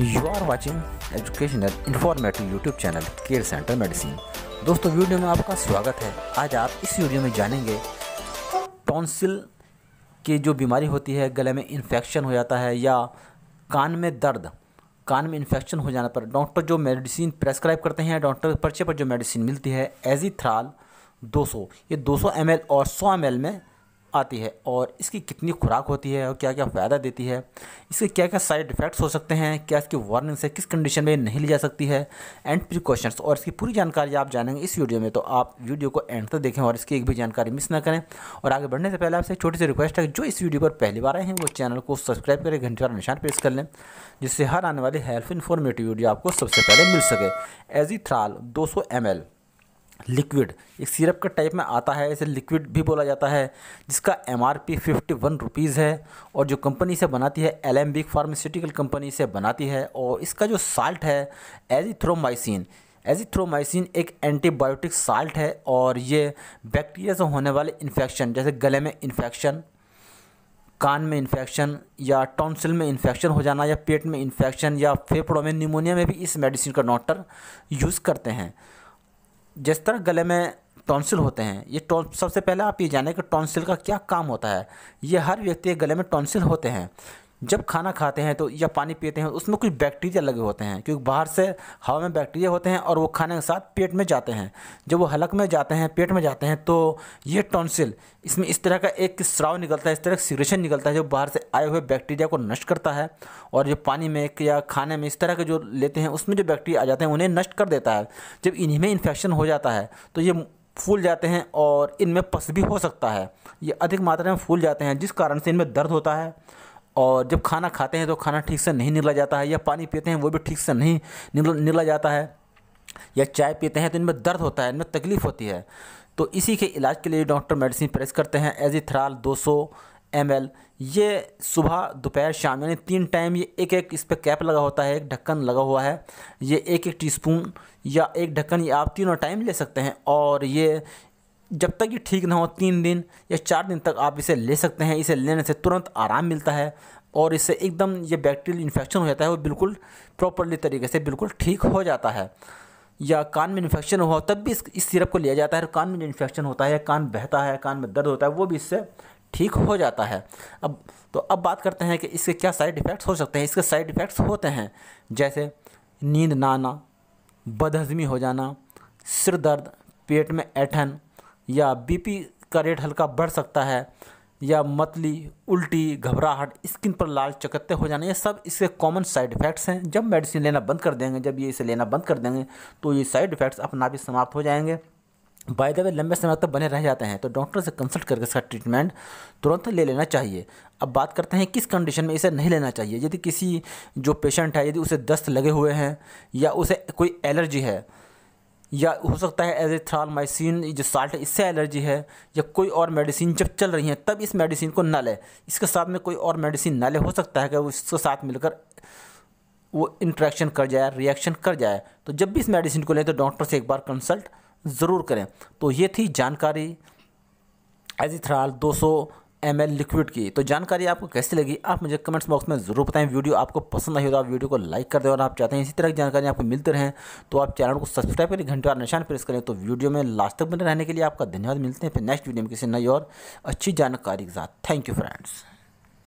you are watching educational informative YouTube channel care centre medicine दोस्तों वीडियो में आपका स्वागत है आज आप इस वीडियो में जानेंगे टॉन्सिल की जो बीमारी होती है गले में इन्फेक्शन हो जाता है या कान में दर्द कान में इन्फेक्शन हो जाने पर डॉक्टर जो मेडिसिन प्रेस्क्राइब करते हैं डॉक्टर के पर्चे पर जो मेडिसिन मिलती है एजीथ्राल सौ ये एम एल और एम एल में आती है और इसकी कितनी खुराक होती है और क्या क्या फ़ायदा देती है इसके क्या क्या साइड इफ़ेक्ट्स हो सकते हैं क्या इसकी वार्निंग से किस कंडीशन में नहीं ली जा सकती है एंड प्रिकॉशंस और इसकी पूरी जानकारी आप जानेंगे इस वीडियो में तो आप वीडियो को एंड तक देखें और इसकी एक भी जानकारी मिस ना करें और आगे बढ़ने से पहले आपसे एक छोटी सी रिक्वेस्ट है जो इस वीडियो पर पहली बार आए हैं वो चैनल को सब्सक्राइब करें घंटे वाला निशान प्रेस कर लें जिससे हर आने वाली हेल्प इन्फॉर्मेटिव वीडियो आपको सबसे पहले मिल सके एजी थ्राल दो सौ लिक्विड एक सिरप के टाइप में आता है इसे लिक्विड भी बोला जाता है जिसका M R P fifty one rupees है और जो कंपनी से बनाती है एल एलम्बिक फार्मास्यूटिकल कंपनी से बनाती है और इसका जो साल्ट है एजिथ्रोमाइसिन एजिथ्रोमाइसिन एक एंटीबायोटिक साल्ट है और ये बैक्टीरिया से होने वाले इन्फेक्शन जैसे गले में इन्फेक्शन कान में इन्फेक्शन या टॉन्सिल में इन्फेक्शन हो जाना या पेट में इन्फेक्शन या फेफड़ों में निमोनिया में भी इस मेडिसिन का डॉक्टर यूज़ करते हैं जिस तरह गले में टॉन्सिल होते हैं ये सबसे पहले आप ये जानें कि टॉन्सिल का क्या काम होता है ये हर व्यक्ति के गले में टॉन्सिल होते हैं जब खाना खाते हैं तो या पानी पीते हैं उसमें कुछ बैक्टीरिया लगे होते हैं क्योंकि बाहर से हवा में बैक्टीरिया होते हैं और वो खाने के साथ पेट में जाते हैं जब वो हलक में जाते हैं पेट में जाते हैं तो ये टॉन्सिल इसमें इस तरह का एक स्राव निकलता है इस तरह का सीरेशन निकलता है जो बाहर से आए हुए बैक्टीरिया को नष्ट करता है और जो पानी में या खाने में इस तरह के जो लेते हैं उसमें जो बैक्टीरिया आ जाते हैं उन्हें नष्ट कर देता है जब इन्हीं में इन्फेक्शन हो जाता है तो ये फूल जाते हैं और इनमें पस भी हो सकता है ये अधिक मात्रा में फूल जाते हैं जिस कारण से इनमें दर्द होता है और जब खाना खाते हैं तो खाना ठीक से नहीं निकला जाता है या पानी पीते हैं वो भी ठीक से नहीं निकला जाता है या चाय पीते हैं तो इनमें दर्द होता है इनमें तकलीफ़ होती है तो इसी के इलाज के लिए डॉक्टर मेडिसिन प्रेस करते हैं एजिथ्राल 200 एम ये सुबह दोपहर शाम यानी तीन टाइम ये एक एक इस पर कैप लगा होता है एक ढक्कन लगा हुआ है ये एक एक टीस्पून या एक ढक्कन ये आप तीनों टाइम ले सकते हैं और ये जब तक ये ठीक ना हो तीन दिन या चार दिन तक आप इसे ले सकते हैं इसे लेने से तुरंत आराम मिलता है और इससे एकदम ये बैक्टीरियल इन्फेक्शन हो जाता है वो बिल्कुल प्रॉपरली तरीके से बिल्कुल ठीक हो जाता है या कान में इन्फेक्शन हुआ तब भी इस, इस सिरप को लिया जाता है कान में इन्फेक्शन होता है कान बहता है कान में दर्द होता है वो भी इससे ठीक हो जाता है अब तो अब बात करते हैं कि इसके क्या साइड इफ़ेक्ट्स हो सकते हैं इसके साइड इफ़ेक्ट्स होते हैं जैसे नींद ना आना बदहजमी हो जाना सिर दर्द पेट में ऐठन या बीपी का रेट हल्का बढ़ सकता है या मतली उल्टी घबराहट स्किन पर लाल चकत्ते हो जाना ये सब इसके कॉमन साइड इफ़ेक्ट्स हैं जब मेडिसिन लेना बंद कर देंगे जब ये इसे लेना बंद कर देंगे तो ये साइड इफ़ेक्ट्स अपना भी समाप्त हो जाएंगे बाय द वे लंबे समय तक बने रह जाते हैं तो डॉक्टर से कंसल्ट करके इसका ट्रीटमेंट तुरंत ले लेना चाहिए अब बात करते हैं किस कंडीशन में इसे नहीं लेना चाहिए यदि किसी जो पेशेंट है यदि उसे दस्त लगे हुए हैं या उसे कोई एलर्जी है या हो सकता है एज ए थ्रालमाइसिन जो साल्ट इससे एलर्जी है या कोई और मेडिसिन जब चल रही हैं तब इस मेडिसिन को ना ले इसके साथ में कोई और मेडिसिन ना ले हो सकता है कि वो इसके साथ मिलकर वो इंट्रैक्शन कर जाए रिएक्शन कर जाए तो जब भी इस मेडिसिन को लें तो डॉक्टर से एक बार कंसल्ट ज़रूर करें तो ये थी जानकारी एजिथ्राल दो सौ एम लिक्विड की तो जानकारी आपको कैसी लगी आप मुझे कमेंट्स बॉक्स में ज़रूर बताएं वीडियो आपको पसंद आई हो तो आप वीडियो को लाइक कर दें और आप चाहते हैं इसी तरह की जानकारी आपको मिलते रहें तो आप चैनल को सब्सक्राइब करें घंटे और निशान प्रेस करें तो वीडियो में लास्ट तक बने रहने के लिए आपका धन्यवाद मिलते हैं फिर नेक्स्ट वीडियो में किसी नई और अच्छी जानकारी के साथ थैंक यू फ्रेंड्स